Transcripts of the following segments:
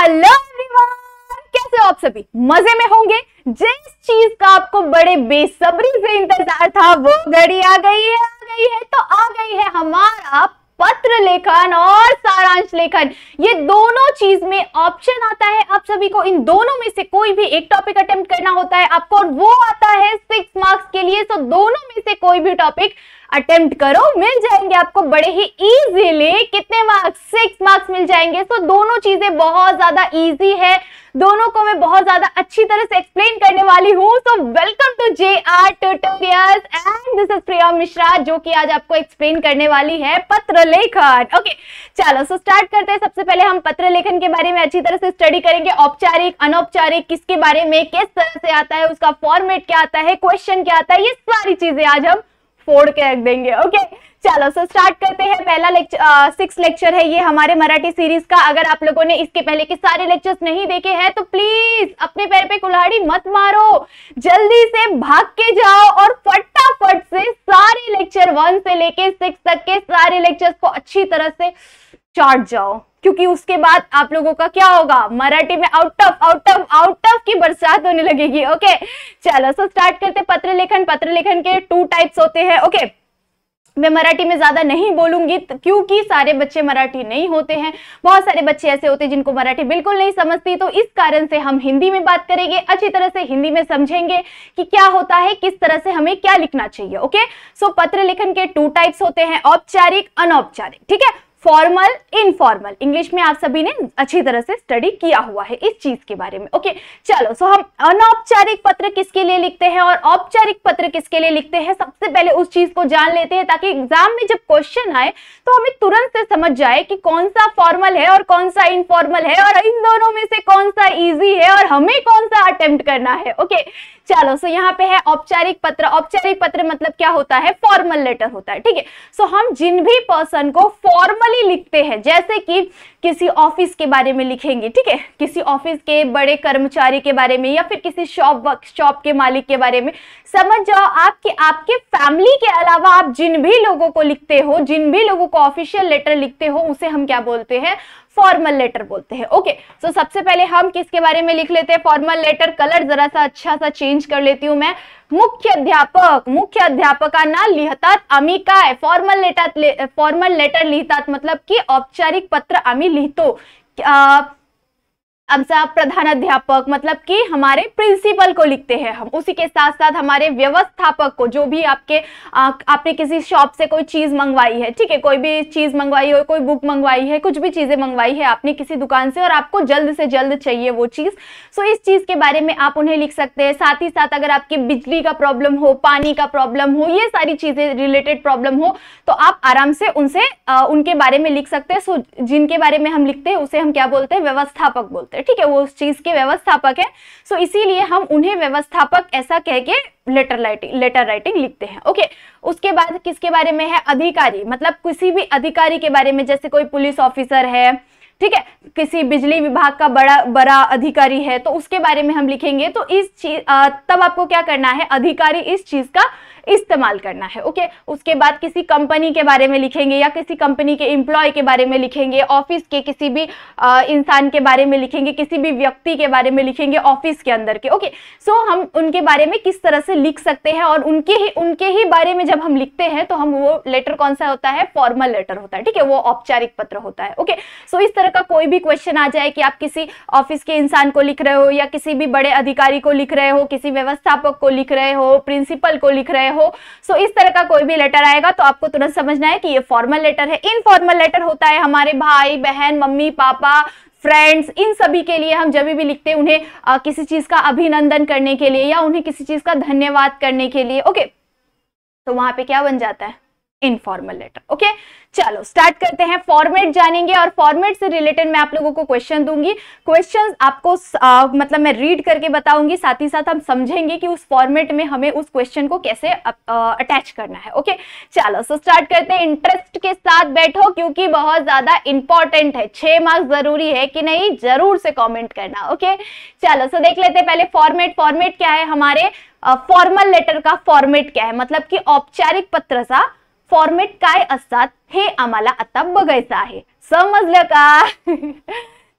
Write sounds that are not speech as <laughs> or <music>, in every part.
Hello everyone कैसे हो आप सभी मजे में होंगे जिस चीज का आपको बड़े बेसब्री से इंतजार था वो घड़ी आ गई है आ गई है तो आ गई है हमारा पत्र लेखन और सारांश लेखन ये दोनों चीज में ऑप्शन आता है आप सभी को इन दोनों में से कोई भी एक टॉपिक अटेम्प्ट करना होता है आपको और वो आता है सिक्स मार्क्स के लिए तो दोनों में से कोई भी टॉपिक अटेम्प्ट करो मिल जाएंगे आपको बड़े ही इजीली कितने मार्क्स सिक्स मार्क्स मिल जाएंगे तो दोनों चीजें बहुत ज्यादा इजी है दोनों को मैं बहुत ज्यादा अच्छी तरह से एक्सप्लेन करने वाली हूँ so welcome to J R tutorials and this is Priya Mishra जो कि आज आपको एक्सप्लेन करने वाली है पत्र लेखन ओके चलो सो स्टार्ट करते हैं सबसे पहले हम पत्र लेखन के बारे में अच्छी तरह से स्टडी करेंगे औपचारिक अनौपचारिक किसके बारे में किस तरह से आता है उसका फॉर्मेट क्या आता है क्वेश्चन क्या आता है ये सारी चीजें आज हम फोड़ के रख देंगे ओके okay? चलो सो स्टार्ट करते हैं पहला सिक्स लेक्चर है ये हमारे मराठी सीरीज का अगर आप लोगों ने इसके पहले के सारे लेक्चर्स नहीं देखे हैं तो प्लीज अपने पैर पे कुल्हाड़ी मत मारो जल्दी से भाग के जाओ और फटाफट से सारे लेक्चर वन से लेके सिक्स तक के सारे लेक्चर्स को अच्छी तरह से चाट जाओ क्योंकि उसके बाद आप लोगों का क्या होगा मराठी में out of out of out of की बरसात होने लगेगी ओके चलो सो स्टार्ट करते पत्र लेखन पत्र लेखन के टू टाइप्स होते हैं ओके मैं मराठी में ज़्यादा नहीं बोलूंगी क्योंकि सारे बच्चे मराठी नहीं होते हैं बहुत सारे बच्चे ऐसे होते हैं जिनको मराठी बिल्कुल नहीं समझती तो इस कारण से हम हिंदी में बात करेंगे अच्छी तरह से हिंदी में समझेंगे कि क्या होता है किस तरह से हमें क्या लिखना चाहिए ओके सो पत्र लेखन के टू टाइप्स होते हैं औपचारिक अनौपचारिक ठीक है फॉर्मल इनफॉर्मल इंग्लिश में आप सभी ने अच्छी तरह से स्टडी किया हुआ है इस चीज के बारे में ओके चलो सो हम अनौपचारिक पत्र किसके लिए लिखते हैं और औपचारिक पत्र किसके लिए लिखते हैं सबसे पहले उस चीज को जान लेते हैं ताकि एग्जाम में जब क्वेश्चन आए तो हमें तुरंत से समझ जाए कि कौन सा फॉर्मल है और कौन सा इनफॉर्मल है और इन दोनों में से कौन सा ईजी है और हमें कौन सा अटेम्प्ट करना है ओके चलो सो यहाँ पे है औपचारिक पत्र औपचारिक पत्र मतलब क्या होता है फॉर्मल लेटर होता है ठीक है सो हम जिन भी पर्सन को फॉर्मली लिखते हैं जैसे कि किसी ऑफिस के बारे में लिखेंगे ठीक है किसी ऑफिस के बड़े कर्मचारी के बारे में या फिर किसी शॉप शॉप के मालिक के बारे में समझ जाओ आप कि आपके फैमिली के अलावा आप जिन भी लोगों को लिखते हो जिन भी लोगों को ऑफिशियल लेटर लिखते हो उसे हम क्या बोलते हैं फॉर्मल लेटर बोलते हैं ओके सो so, सबसे पहले हम किसके बारे में लिख लेते हैं फॉर्मल लेटर कलर जरा सा अच्छा सा चेंज कर लेती हूँ मैं मुख्य अध्यापक मुख्य नाम लिहितात अमिका है फॉर्मल लेटर फॉर्मल लेटर लिहता मतलब की औपचारिक पत्र आम्ही लिहितो अब प्रधानाध्यापक मतलब कि हमारे प्रिंसिपल को लिखते हैं हम उसी के साथ साथ हमारे व्यवस्थापक को जो भी आपके आ, आपने किसी शॉप से कोई चीज़ मंगवाई है ठीक है कोई भी चीज़ मंगवाई हो कोई बुक मंगवाई है कुछ भी चीज़ें मंगवाई है आपने किसी दुकान से और आपको जल्द से जल्द चाहिए वो चीज़ सो इस चीज़ के बारे में आप उन्हें लिख सकते हैं साथ ही साथ अगर आपकी बिजली का प्रॉब्लम हो पानी का प्रॉब्लम हो ये सारी चीज़ें रिलेटेड प्रॉब्लम हो तो आप आराम से उनसे उनके बारे में लिख सकते हैं सो जिनके बारे में हम लिखते हैं उसे हम क्या बोलते हैं व्यवस्थापक बोलते हैं है ठीक है वो उस चीज के व्यवस्थापक है सो so, इसीलिए हम उन्हें व्यवस्थापक ऐसा कह के लेटर राइटिंग लेटर राइटिंग लिखते हैं ओके उसके बाद किसके बारे में है अधिकारी मतलब किसी भी अधिकारी के बारे में जैसे कोई पुलिस ऑफिसर है ठीक है किसी बिजली विभाग का बड़ा बड़ा अधिकारी है तो उसके बारे में हम लिखेंगे तो इस चीज तब आपको क्या करना है अधिकारी इस चीज का इस्तेमाल करना है ओके उसके बाद किसी कंपनी के बारे में लिखेंगे या किसी कंपनी के एम्प्लॉय के बारे में लिखेंगे ऑफिस के किसी भी इंसान के बारे में लिखेंगे किसी भी व्यक्ति के बारे में लिखेंगे ऑफिस के अंदर के ओके सो हम उनके बारे में किस तरह से लिख सकते हैं और उनके ही उनके ही बारे में जब हम लिखते हैं तो हम वो लेटर कौन सा होता है फॉर्मल लेटर होता है ठीक है वो औपचारिक पत्र होता है ओके सो इस तरह लेकर का कोई भी क्वेश्चन आ जाए कि आप किसी ऑफिस के इंसान को लिख रहे हो या किसी भी बड़े अधिकारी को लिख रहे हो किसी व्यवस्थापक को लिख रहे हो प्रिंसिपल को लिख रहे हो सो इस तरह का कोई भी लेटर आएगा तो आपको तुरंत समझना है कि ये फॉर्मल लेटर है इनफॉर्मल लेटर होता है हमारे भाई बहन मम्मी पापा फ्रेंड्स इन सभी के लिए हम जब भी लिखते हैं उन्हें आ, किसी चीज़ का अभिनंदन करने के लिए या उन्हें किसी चीज़ का धन्यवाद करने के लिए ओके तो वहां पे क्या बन जाता है इनफॉर्मल लेटर ओके चलो स्टार्ट करते हैं फॉर्मेट जानेंगे और फॉर्मेट से रिलेटेड मैं आप लोगों को क्वेश्चन दूंगी क्वेश्चन आपको आ, मतलब मैं रीड करके बताऊंगी साथ ही साथ हम समझेंगे कि उस फॉर्मेट में हमें उस क्वेश्चन को कैसे अटैच करना है ओके चलो सो स्टार्ट करते हैं इंटरेस्ट के साथ बैठो क्योंकि बहुत ज्यादा इंपॉर्टेंट है छह मार्क्स जरूरी है कि नहीं जरूर से कॉमेंट करना ओके चलो सो देख लेते हैं पहले फॉर्मेट फॉर्मेट क्या है हमारे फॉर्मल लेटर का फॉर्मेट क्या है मतलब कि औपचारिक पत्र सा फॉर्मेट काय आता का <laughs>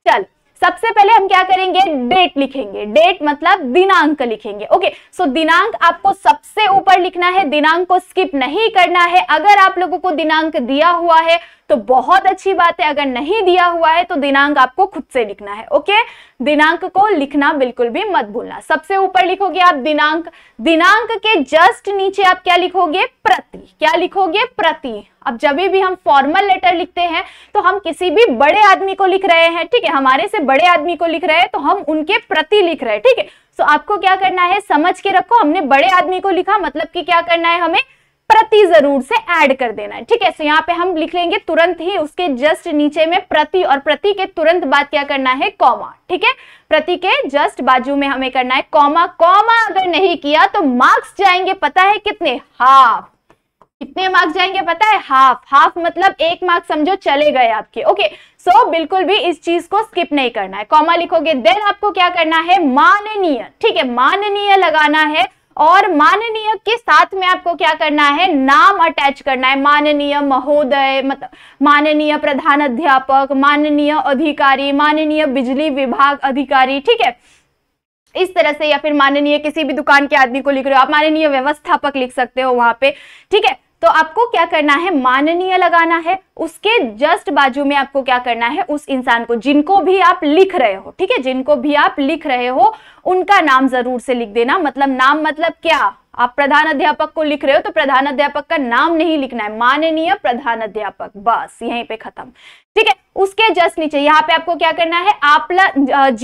चल सबसे पहले हम क्या करेंगे डेट लिखेंगे डेट मतलब दिनांक लिखेंगे ओके सो so, दिनांक आपको सबसे ऊपर लिखना है दिनांक को स्किप नहीं करना है अगर आप लोगों को दिनांक दिया हुआ है तो बहुत अच्छी बात है अगर नहीं दिया हुआ है तो दिनांक आपको खुद से लिखना है ओके दिनांक को लिखना बिल्कुल भी मत भूलना सबसे ऊपर लिखोगे आप दिनांक दिनांक के जस्ट नीचे आप क्या लिखोगे प्रति क्या लिखोगे प्रति अब जब भी हम फॉर्मल लेटर लिखते हैं तो हम किसी भी बड़े आदमी को लिख रहे हैं ठीक है हमारे से बड़े आदमी को लिख रहे हैं तो हम उनके प्रति लिख रहे हैं ठीक है सो तो आपको क्या करना है समझ के रखो हमने बड़े आदमी को लिखा मतलब कि क्या करना है हमें प्रति जरूर से ऐड कर देना है ठीक है सो यहाँ पे हम लिख लेंगे तुरंत ही उसके जस्ट नीचे में प्रति और प्रति के तुरंत बाद क्या करना है कॉमा ठीक है प्रति के जस्ट बाजू में हमें करना है कॉमा कॉमा अगर नहीं किया तो मार्क्स जाएंगे पता है कितने हाफ कितने मार्क्स जाएंगे पता है हाफ हाफ मतलब एक मार्क्स समझो चले गए आपके ओके सो so, बिल्कुल भी इस चीज को स्किप नहीं करना है कॉमा लिखोगे देन आपको क्या करना है माननीय ठीक है माननीय लगाना है और माननीय के साथ में आपको क्या करना है नाम अटैच करना है माननीय महोदय मतलब माननीय प्रधान अध्यापक माननीय अधिकारी माननीय बिजली विभाग अधिकारी ठीक है इस तरह से या फिर माननीय किसी भी दुकान के आदमी को लिख रहे हो आप माननीय व्यवस्थापक लिख सकते हो वहां पे ठीक है तो आपको क्या करना है माननीय लगाना है उसके जस्ट बाजू में आपको क्या करना है उस इंसान को जिनको भी आप लिख रहे हो ठीक है जिनको भी आप लिख रहे हो उनका नाम जरूर से लिख देना मतलब नाम मतलब क्या आप प्रधान अध्यापक को लिख रहे हो तो प्रधान अध्यापक का नाम नहीं लिखना है माननीय प्रधान अध्यापक बस यहीं पे खत्म ठीक है उसके जस्ट नीचे यहाँ पे आपको क्या करना है आपला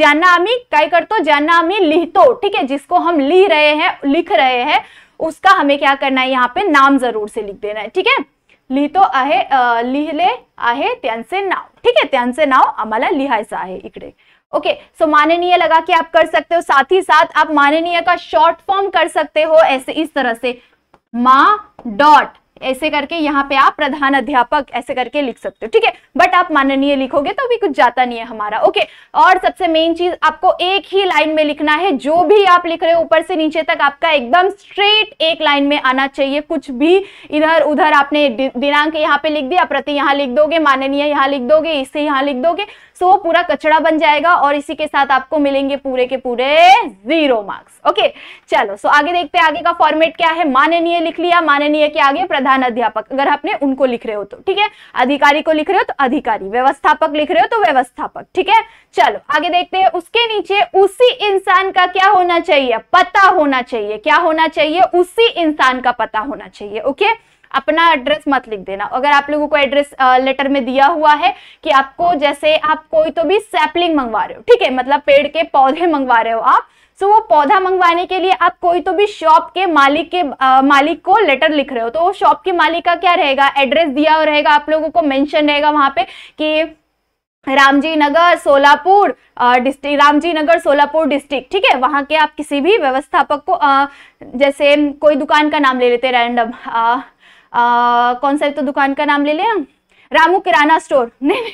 जाना आमी कर करतो जाना लिख तो ठीक है जिसको हम लिख रहे हैं लिख रहे हैं उसका हमें क्या करना है यहाँ पे नाम जरूर से लिख देना है ठीक है तो आहे लिहिले आहे त्यांचे नाव ठीक त्यान त्यांचे नाव आम्हाला लिहायचं आहे इकडे ओके सो माननीय लगा के आप कर सकते हो साथ ही साथ आप माननीय का शॉर्ट फॉर्म कर सकते हो ऐसे इस तरह से मा डॉट ऐसे करके यहाँ पे आप प्रधान अध्यापक ऐसे करके लिख सकते हो ठीक है बट आप माननीय लिखोगे तो भी कुछ जाता नहीं है हमारा ओके और सबसे मेन चीज आपको एक ही लाइन में लिखना है जो भी आप लिख रहे हो ऊपर से नीचे तक आपका एकदम स्ट्रेट एक लाइन में आना चाहिए कुछ भी इधर उधर आपने दिनांक यहाँ पे लिख दिया प्रति यहाँ लिख दोगे माननीय यहाँ लिख दोगे इससे यहाँ लिख दोगे सो वो पूरा कचड़ा बन जाएगा और इसी के साथ आपको मिलेंगे पूरे के पूरे जीरो मार्क्स ओके चलो सो आगे देखते हैं आगे का फॉर्मेट क्या है माननीय लिख लिया माननीय के आगे प्रधान अध्यापक अगर आपने उनको लिख रहे हो तो ठीक है अधिकारी को लिख रहे हो तो अधिकारी व्यवस्थापक लिख रहे हो तो व्यवस्थापक ठीक है चलो आगे देखते हैं उसके नीचे उसी इंसान का क्या होना चाहिए पता होना चाहिए क्या होना चाहिए उसी इंसान का पता होना चाहिए ओके okay? अपना एड्रेस मत लिख देना अगर आप लोगों को एड्रेस लेटर में दिया हुआ है कि आपको जैसे आप कोई तो भी सैपलिंग मंगवा रहे हो ठीक है मतलब पेड़ के पौधे मंगवा रहे हो आप सो वो पौधा मंगवाने के लिए आप कोई तो भी शॉप के मालिक के आ, मालिक को लेटर लिख रहे हो तो वो शॉप के मालिक का क्या रहेगा एड्रेस दिया रहेगा आप लोगों को मैंशन रहेगा वहां पे कि रामजी नगर सोलापुर डिस्ट्रिक्ट रामजी नगर सोलापुर डिस्ट्रिक्ट ठीक है वहाँ के आप किसी भी व्यवस्थापक को आ, जैसे कोई दुकान का नाम ले लेते रैंडम कौन सा तो दुकान का नाम ले लें रामू किराना स्टोर <laughs> नहीं,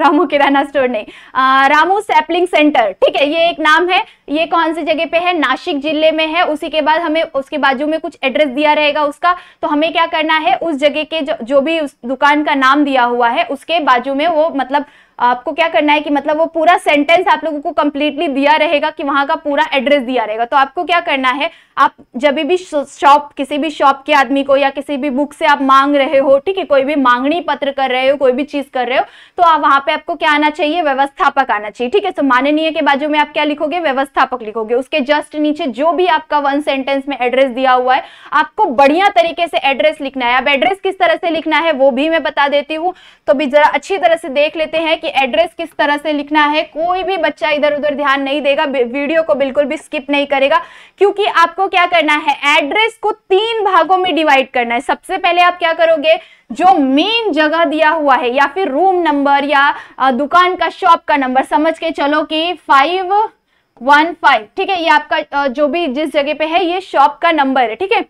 रामू किराना स्टोर नहीं आ, रामू सैपलिंग सेंटर ठीक है ये एक नाम है ये कौन सी जगह पे है नासिक जिले में है उसी के बाद हमें उसके बाजू में कुछ एड्रेस दिया रहेगा उसका तो हमें क्या करना है उस जगह के जो, जो भी उस दुकान का नाम दिया हुआ है उसके बाजू में वो मतलब आपको क्या करना है कि मतलब वो पूरा सेंटेंस आप लोगों को कंप्लीटली दिया रहेगा कि वहां का पूरा एड्रेस दिया रहेगा तो आपको क्या करना है आप जब भी शॉप किसी भी शॉप के आदमी को या किसी भी बुक से आप मांग रहे हो ठीक है कोई भी मांगनी पत्र कर रहे हो कोई भी चीज कर रहे हो तो आप वहां पे आपको क्या आना चाहिए व्यवस्थापक आना चाहिए ठीक है तो माननीय के बाजू में आप क्या लिखोगे व्यवस्थापक लिखोगे उसके जस्ट नीचे जो भी आपका वन सेंटेंस में एड्रेस दिया हुआ है आपको बढ़िया तरीके से एड्रेस लिखना है अब एड्रेस किस तरह से लिखना है वो भी मैं बता देती हूँ तो भी जरा अच्छी तरह से देख लेते हैं कि एड्रेस किस तरह से लिखना है कोई भी बच्चा इधर उधर ध्यान नहीं देगा वीडियो को बिल्कुल भी स्किप नहीं करेगा क्योंकि आपको क्या करना है एड्रेस को तीन भागों में डिवाइड करना है सबसे पहले आप क्या करोगे जो मेन जगह दिया हुआ है या फिर रूम नंबर या दुकान का शॉप का नंबर समझ के चलो कि फाइव वन फाइव ठीक है ये आपका जो भी जिस जगह पे है ये शॉप का नंबर है ठीक है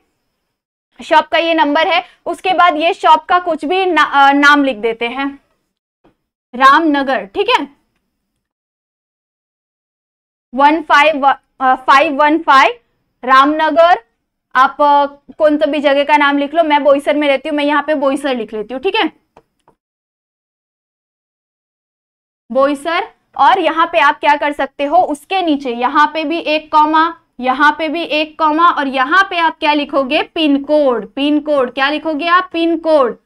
शॉप का ये नंबर है उसके बाद ये शॉप का कुछ भी ना, नाम लिख देते हैं रामनगर ठीक है one five five one five Ramnagar आप कौन सा भी जगह का नाम लिख लो मैं बोईसर में रहती हूँ मैं यहाँ पे बोईसर लिख लेती हूं ठीक है बोईसर और यहाँ पे आप क्या कर सकते हो उसके नीचे यहां पे भी एक कॉमा यहाँ पे भी एक कॉमा और यहां पे आप क्या लिखोगे पिन कोड पिन कोड क्या लिखोगे आप पिन कोड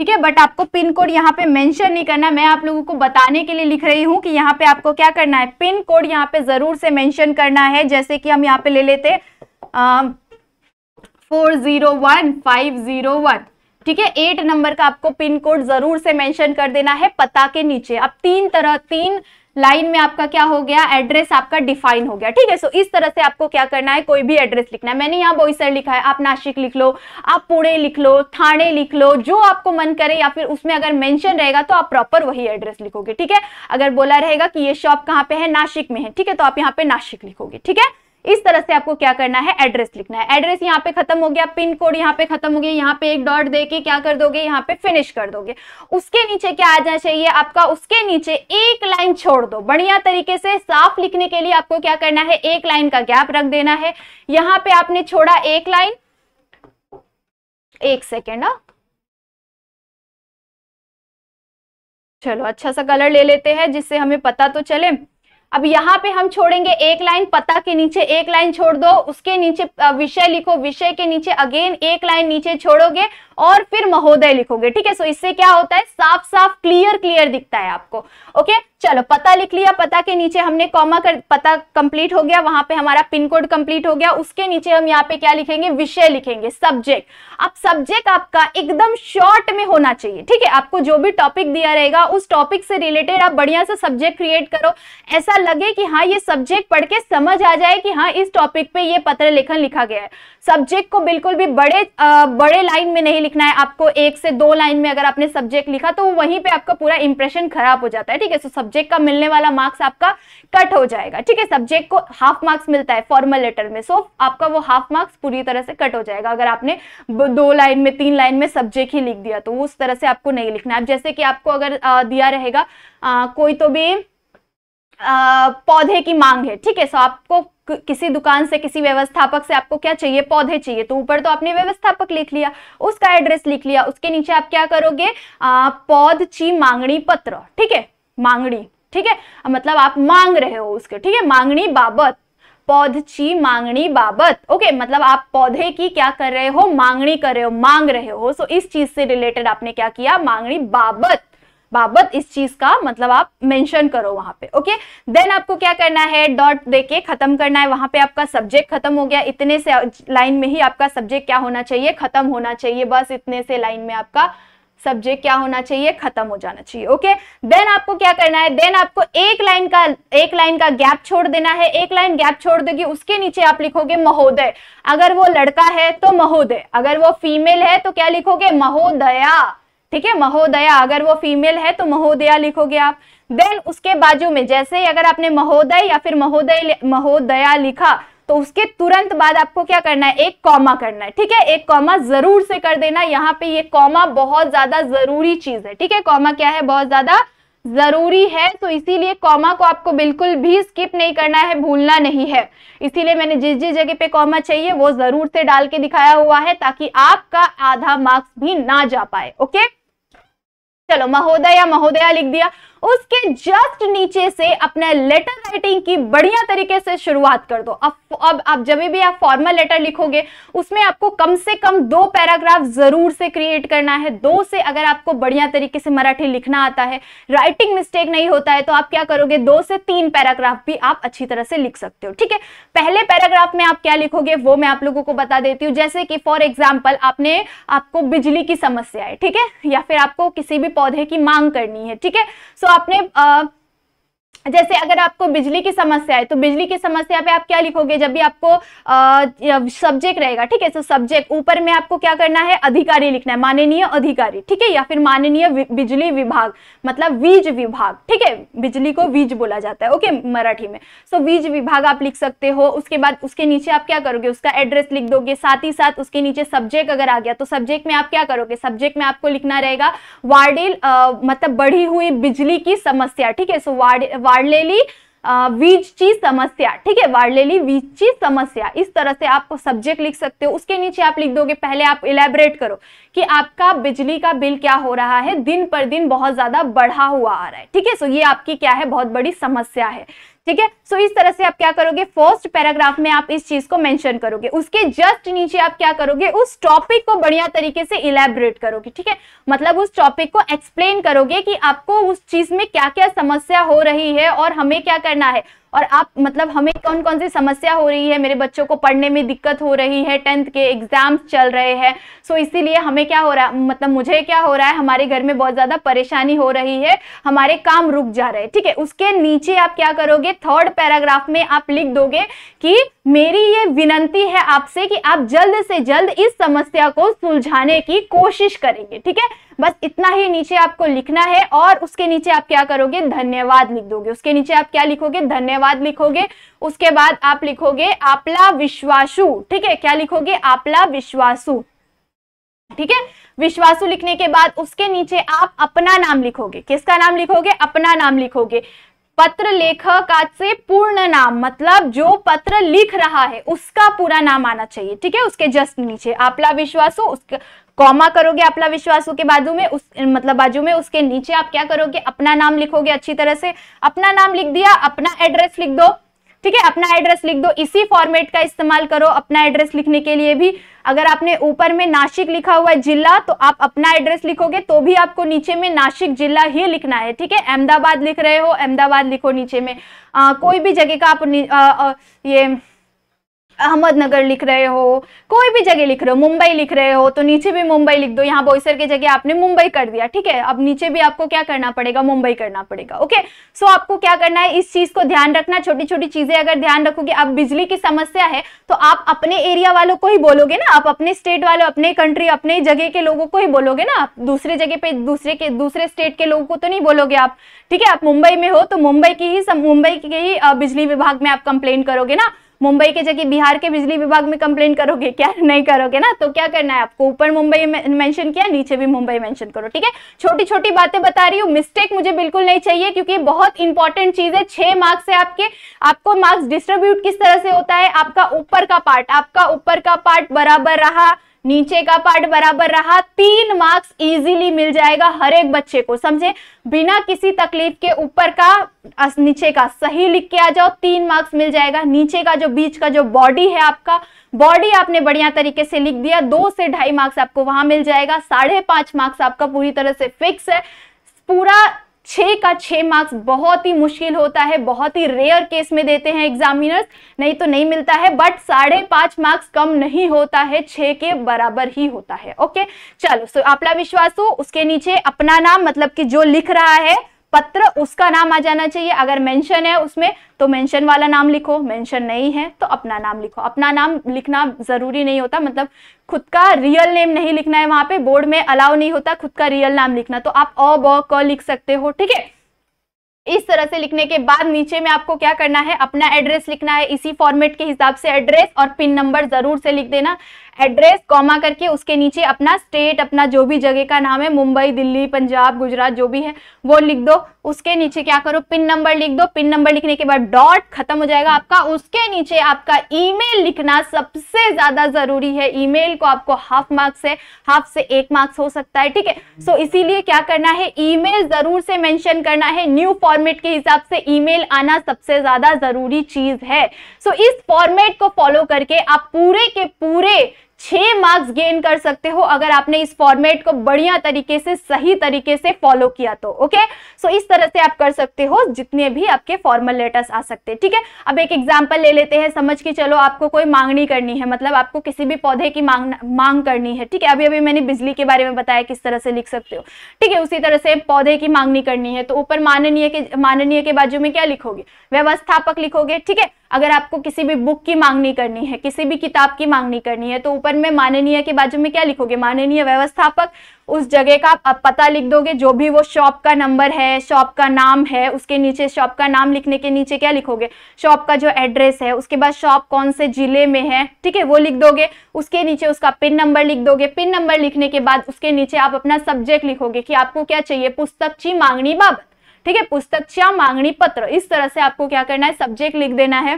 ठीक है बट आपको पिन कोड यहाँ पे मेंशन नहीं करना मैं आप लोगों को बताने के लिए लिख रही हूँ कि यहाँ पे आपको क्या करना है पिन कोड यहाँ पे जरूर से मेंशन करना है जैसे कि हम यहाँ पे ले लेते four zero one five zero one ठीक है एट नंबर का आपको पिन कोड जरूर से मेंशन कर देना है पता के नीचे अब तीन तरह तीन लाइन में आपका क्या हो गया एड्रेस आपका डिफाइन हो गया ठीक है सो इस तरह से आपको क्या करना है कोई भी एड्रेस लिखना है मैंने यहाँ बोईसर लिखा है आप नासिक लिख लो आप पुणे लिख लो थाने लिख लो जो आपको मन करे या फिर उसमें अगर मेंशन रहेगा तो आप प्रॉपर वही एड्रेस लिखोगे ठीक है अगर बोला रहेगा कि ये शॉप कहाँ पे है नासिक में है ठीक है तो आप यहाँ पे नासिक लिखोगे ठीक है इस तरह से आपको क्या करना है एड्रेस लिखना है एड्रेस यहाँ पे खत्म हो गया पिन कोड यहाँ पे खत्म हो गया यहाँ पे एक डॉट देके क्या कर दोगे यहाँ पे फिनिश कर दोगे उसके नीचे क्या आ जाना चाहिए आपका उसके नीचे एक लाइन छोड़ दो बढ़िया तरीके से साफ लिखने के लिए आपको क्या करना है एक लाइन का गैप रख देना है यहाँ पे आपने छोड़ा एक लाइन एक सेकेंड हाँ। चलो अच्छा सा कलर ले लेते हैं जिससे हमें पता तो चले अब यहाँ पे हम छोड़ेंगे एक लाइन पता के नीचे एक लाइन छोड़ दो उसके नीचे विषय लिखो विषय के नीचे अगेन एक लाइन नीचे छोड़ोगे और फिर महोदय लिखोगे ठीक है सो इससे क्या होता है साफ साफ क्लियर क्लियर दिखता है आपको ओके चलो पता लिख लिया पता के नीचे हमने कॉमा कर पता कंप्लीट हो गया वहां पे हमारा पिन कोड कंप्लीट हो गया उसके नीचे हम यहाँ पे क्या लिखेंगे विषय लिखेंगे सब्जेक्ट अब सब्जेक्ट आपका एकदम शॉर्ट में होना चाहिए ठीक है आपको जो भी टॉपिक दिया रहेगा उस टॉपिक से रिलेटेड आप बढ़िया से सब्जेक्ट क्रिएट करो ऐसा लगे कि हाँ ये सब्जेक्ट पढ़ के समझ आ जाए कि हाँ इस टॉपिक पे ये पत्र लेखन लिखा गया है सब्जेक्ट को बिल्कुल भी बड़े आ, बड़े लाइन में नहीं लिखना है आपको एक से दो लाइन में अगर आपने सब्जेक्ट लिखा तो वहीं पे आपका पूरा इंप्रेशन खराब हो जाता है ठीक है सो सब्जेक्ट का मिलने वाला मार्क्स आपका कट हो जाएगा ठीक है सब्जेक्ट को हाफ मार्क्स मिलता है फॉर्मल लेटर में सो आपका वो हाफ मार्क्स पूरी तरह से कट हो जाएगा अगर आपने दो लाइन में तीन लाइन में सब्जेक्ट ही लिख दिया तो उस तरह से आपको नहीं लिखना है जैसे कि आपको अगर दिया रहेगा कोई तो भी पौधे की मांग है ठीक है सो आपको किसी दुकान से किसी व्यवस्थापक से आपको क्या चाहिए पौधे चाहिए तो ऊपर तो आपने व्यवस्थापक लिख लिया उसका एड्रेस लिख लिया उसके नीचे आप क्या करोगे पौध ची मांगणी पत्र ठीक है मांगणी ठीक है मतलब आप मांग रहे हो उसके ठीक है मांगनी बाबत पौध ची मांगनी बाबत ओके मतलब आप पौधे की क्या कर रहे हो मांगनी कर रहे हो मांग रहे हो सो इस चीज से रिलेटेड आपने क्या किया मांगनी बाबत बाबत इस चीज का मतलब आप मेंशन करो वहां पे ओके देन आपको क्या करना है डॉट देके खत्म करना है वहां पे आपका सब्जेक्ट खत्म हो गया इतने से लाइन में ही आपका सब्जेक्ट क्या होना चाहिए खत्म होना चाहिए बस इतने से लाइन में आपका सब्जेक्ट क्या होना चाहिए खत्म हो जाना चाहिए ओके देन आपको क्या करना है देन आपको एक लाइन का एक लाइन का गैप छोड़ देना है एक लाइन गैप छोड़ देगी उसके नीचे आप लिखोगे महोदय अगर वो लड़का है तो महोदय अगर वो फीमेल है तो क्या लिखोगे महोदया ठीक है महोदया अगर वो फीमेल है तो महोदया लिखोगे आप देन उसके बाजू में जैसे ही अगर आपने महोदय या फिर महोदय महोदया लिखा तो उसके तुरंत बाद आपको क्या करना है एक कॉमा करना है ठीक है एक कॉमा जरूर से कर देना यहाँ पे ये कॉमा बहुत ज्यादा जरूरी चीज है ठीक है कॉमा क्या है बहुत ज्यादा जरूरी है तो इसीलिए कॉमा को आपको बिल्कुल भी स्किप नहीं करना है भूलना नहीं है इसीलिए मैंने जिस जिस जगह पे कॉमा चाहिए वो जरूर से डाल के दिखाया हुआ है ताकि आपका आधा मार्क्स भी ना जा पाए ओके चलो महोदय या महोदया लिख दिया उसके जस्ट नीचे से अपने लेटर राइटिंग की बढ़िया तरीके से शुरुआत कर दो अब अब आप जब भी आप फॉर्मल लेटर लिखोगे उसमें आपको कम से कम दो पैराग्राफ जरूर से क्रिएट करना है दो से अगर आपको बढ़िया तरीके से मराठी लिखना आता है राइटिंग मिस्टेक नहीं होता है तो आप क्या करोगे दो से तीन पैराग्राफ भी आप अच्छी तरह से लिख सकते हो ठीक है पहले पैराग्राफ में आप क्या लिखोगे वो मैं आप लोगों को बता देती हूँ जैसे कि फॉर एग्जाम्पल आपने आपको बिजली की समस्या है ठीक है या फिर आपको किसी भी पौधे की मांग करनी है ठीक है सो आपने जैसे अगर आपको बिजली की समस्या है तो बिजली की समस्या पे आप क्या लिखोगे जब भी आपको सब्जेक्ट रहेगा ठीक है सो सब्जेक्ट ऊपर में आपको क्या करना है अधिकारी लिखना है माननीय अधिकारी ठीक है या फिर माननीय बिजली विभाग मतलब बीज विभाग ठीक है बिजली को बीज बोला जाता है ओके मराठी में सो बीज विभाग आप लिख सकते हो उसके बाद उसके नीचे आप क्या करोगे उसका एड्रेस लिख दोगे साथ ही साथ उसके नीचे सब्जेक्ट अगर आ गया तो सब्जेक्ट में आप क्या करोगे सब्जेक्ट में आपको लिखना रहेगा वार्डिल मतलब बढ़ी हुई बिजली की समस्या ठीक है सो वार्ड वीज की समस्या ठीक है वीज की समस्या इस तरह से आप सब्जेक्ट लिख सकते हो उसके नीचे आप लिख दोगे पहले आप इलेबरेट करो कि आपका बिजली का बिल क्या हो रहा है दिन पर दिन बहुत ज्यादा बढ़ा हुआ आ रहा है ठीक है सो ये आपकी क्या है बहुत बड़ी समस्या है ठीक है सो इस तरह से आप क्या करोगे फर्स्ट पैराग्राफ में आप इस चीज को मेंशन करोगे उसके जस्ट नीचे आप क्या करोगे उस टॉपिक को बढ़िया तरीके से इलेबरेट करोगे ठीक है मतलब उस टॉपिक को एक्सप्लेन करोगे कि आपको उस चीज में क्या क्या समस्या हो रही है और हमें क्या करना है और आप मतलब हमें कौन कौन सी समस्या हो रही है मेरे बच्चों को पढ़ने में दिक्कत हो रही है टेंथ के एग्जाम्स चल रहे हैं सो इसीलिए हमें क्या हो रहा है मतलब मुझे क्या हो रहा है हमारे घर में बहुत ज़्यादा परेशानी हो रही है हमारे काम रुक जा रहे हैं ठीक है उसके नीचे आप क्या करोगे थर्ड पैराग्राफ में आप लिख दोगे कि मेरी ये विनंती है आपसे कि आप जल्द से जल्द इस समस्या को सुलझाने की कोशिश करेंगे ठीक है बस इतना ही नीचे आपको लिखना है और उसके नीचे आप क्या करोगे धन्यवाद लिख दोगे उसके नीचे आप क्या लिखोगे धन्यवाद लिखोगे उसके बाद आप लिखोगे आपला विश्वासु ठीक है क्या लिखोगे आपला विश्वासु ठीक है विश्वासु लिखने के बाद उसके नीचे आप अपना नाम लिखोगे किसका नाम लिखोगे अपना नाम लिखोगे पत्र लेखक आज से पूर्ण नाम मतलब जो पत्र लिख रहा है उसका पूरा नाम आना चाहिए ठीक है उसके जस्ट नीचे आपला विश्वासु उसका कॉमा करोगे अपना विश्वासों के बाजू में उस मतलब बाजू में उसके नीचे आप क्या करोगे अपना नाम लिखोगे अच्छी तरह से अपना नाम लिख दिया अपना एड्रेस लिख दो ठीक है अपना एड्रेस लिख दो इसी फॉर्मेट का इस्तेमाल करो अपना एड्रेस लिखने के लिए भी अगर आपने ऊपर में नासिक लिखा हुआ है जिला तो आप अपना एड्रेस लिखोगे तो भी आपको नीचे में नासिक जिला ही लिखना है ठीक है अहमदाबाद लिख रहे हो अहमदाबाद लिखो नीचे में आ, कोई भी जगह का आप आ, आ, ये अहमदनगर लिख रहे हो कोई भी जगह लिख रहे हो मुंबई लिख रहे हो तो नीचे भी मुंबई लिख दो यहाँ बोईसर की जगह आपने मुंबई कर दिया ठीक है अब नीचे भी आपको क्या करना पड़ेगा मुंबई करना पड़ेगा ओके सो आपको क्या करना है इस चीज को ध्यान रखना छोटी छोटी चीजें अगर ध्यान रखोगे अब बिजली की समस्या है तो आप अपने एरिया वालों को ही बोलोगे ना आप अपने स्टेट वालों अपने कंट्री अपने जगह के लोगों को ही बोलोगे ना आप दूसरे जगह पे दूसरे के दूसरे स्टेट के लोगों को तो नहीं बोलोगे आप ठीक है आप मुंबई में हो तो मुंबई की ही मुंबई के ही बिजली विभाग में आप कंप्लेन करोगे ना मुंबई के जगह बिहार के बिजली विभाग में कंप्लेन करोगे क्या नहीं करोगे ना तो क्या करना है आपको ऊपर मुंबई मेंशन किया नीचे भी मुंबई मेंशन करो ठीक है छोटी छोटी बातें बता रही हूँ मिस्टेक मुझे बिल्कुल नहीं चाहिए क्योंकि बहुत इंपॉर्टेंट चीज है छह मार्क्स है आपके आपको मार्क्स डिस्ट्रीब्यूट किस तरह से होता है आपका ऊपर का पार्ट आपका ऊपर का पार्ट बराबर रहा नीचे का पार्ट बराबर रहा तीन मार्क्स इजीली मिल जाएगा हर एक बच्चे को समझे बिना किसी तकलीफ के ऊपर का नीचे का सही लिख के आ जाओ तीन मार्क्स मिल जाएगा नीचे का जो बीच का जो बॉडी है आपका बॉडी आपने बढ़िया तरीके से लिख दिया दो से ढाई मार्क्स आपको वहां मिल जाएगा साढ़े पांच मार्क्स आपका पूरी तरह से फिक्स है पूरा छः का छः मार्क्स बहुत ही मुश्किल होता है बहुत ही रेयर केस में देते हैं एग्जामिनर्स नहीं तो नहीं मिलता है बट साढ़े पाँच मार्क्स कम नहीं होता है छः के बराबर ही होता है ओके चलो सो आपला हो उसके नीचे अपना नाम मतलब कि जो लिख रहा है पत्र उसका नाम आ जाना चाहिए अगर मेंशन है उसमें तो मेंशन वाला नाम लिखो मेंशन नहीं है तो अपना नाम लिखो अपना नाम लिखना ज़रूरी नहीं होता मतलब खुद का रियल नेम नहीं लिखना है वहां पे बोर्ड में अलाउ नहीं होता खुद का रियल नाम लिखना तो आप अ ब क लिख सकते हो ठीक है इस तरह से लिखने के बाद नीचे में आपको क्या करना है अपना एड्रेस लिखना है इसी फॉर्मेट के हिसाब से एड्रेस और पिन नंबर जरूर से लिख देना एड्रेस कॉमा करके उसके नीचे अपना स्टेट अपना जो भी जगह का नाम है मुंबई दिल्ली पंजाब गुजरात जो भी है वो लिख दो उसके नीचे क्या करो पिन नंबर लिख दो पिन नंबर लिखने के बाद डॉट खत्म हो जाएगा आपका उसके नीचे आपका ईमेल लिखना सबसे ज्यादा जरूरी है ईमेल को आपको हाफ मार्क्स है हाफ से एक मार्क्स हो सकता है ठीक है सो इसीलिए क्या करना है ई जरूर से मैंशन करना है न्यू फॉर्मेट के हिसाब से ई आना सबसे ज्यादा जरूरी चीज है सो इस फॉर्मेट को फॉलो करके आप पूरे के पूरे छह मार्क्स गेन कर सकते हो अगर आपने इस फॉर्मेट को बढ़िया तरीके से सही तरीके से फॉलो किया तो ओके सो so, इस तरह से आप कर सकते हो जितने भी आपके फॉर्मल लेटर्स आ सकते हैं ठीक है अब एक एग्जाम्पल ले लेते हैं समझ के चलो आपको कोई मांगनी करनी है मतलब आपको किसी भी पौधे की मांग मांग करनी है ठीक है अभी अभी मैंने बिजली के बारे में बताया किस तरह से लिख सकते हो ठीक है उसी तरह से पौधे की मांगनी करनी है तो ऊपर माननीय के माननीय के बाजू में क्या लिखोगे व्यवस्थापक लिखोगे ठीक है अगर आपको किसी भी बुक की मांगनी करनी है किसी भी किताब की मांगनी करनी है तो ऊपर में माननीय के बाजू में क्या लिखोगे माननीय व्यवस्थापक उस जगह का आप पता लिख दोगे जो भी वो शॉप का नंबर है शॉप का नाम है उसके नीचे शॉप का नाम लिखने के नीचे क्या लिखोगे शॉप का जो एड्रेस है उसके बाद शॉप कौन से जिले में है ठीक है वो लिख दोगे उसके नीचे उसका पिन नंबर लिख दोगे पिन नंबर लिखने के बाद उसके नीचे आप अपना सब्जेक्ट लिखोगे कि आपको क्या चाहिए पुस्तक ची मांगनी बाबत ठीक है पुस्तकच्या मांगनी पत्र इस तरह से आपको क्या करना है सब्जेक्ट लिख देना है